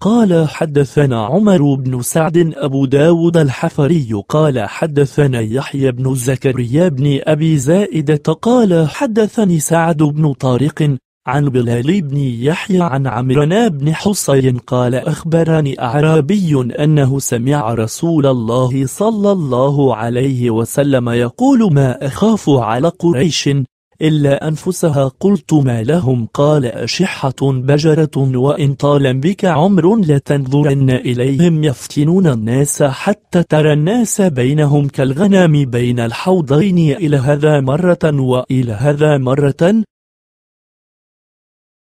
قال حدثنا عمر بن سعد أبو داود الحفري قال حدثنا يحيى بن زكريا بن أبي زائدة قال حدثني سعد بن طارق عن بلال بن يحيى عن عمرنا بن حصين قال أخبرني أعرابي أنه سمع رسول الله صلى الله عليه وسلم يقول ما أخاف على قريش إلا أنفسها قلت ما لهم قال أشحة بجرة وإن طال بك عمر لتنظرن إليهم يفتنون الناس حتى ترى الناس بينهم كالغنم بين الحوضين إلى هذا مرة وإلى هذا مرة